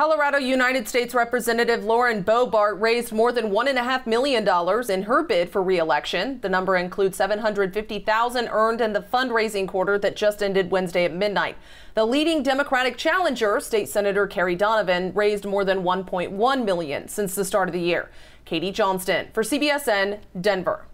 Colorado United States Representative Lauren Boebart raised more than $1.5 million in her bid for reelection. The number includes $750,000 earned in the fundraising quarter that just ended Wednesday at midnight. The leading Democratic challenger, State Senator Kerry Donovan, raised more than $1.1 million since the start of the year. Katie Johnston for CBSN, Denver.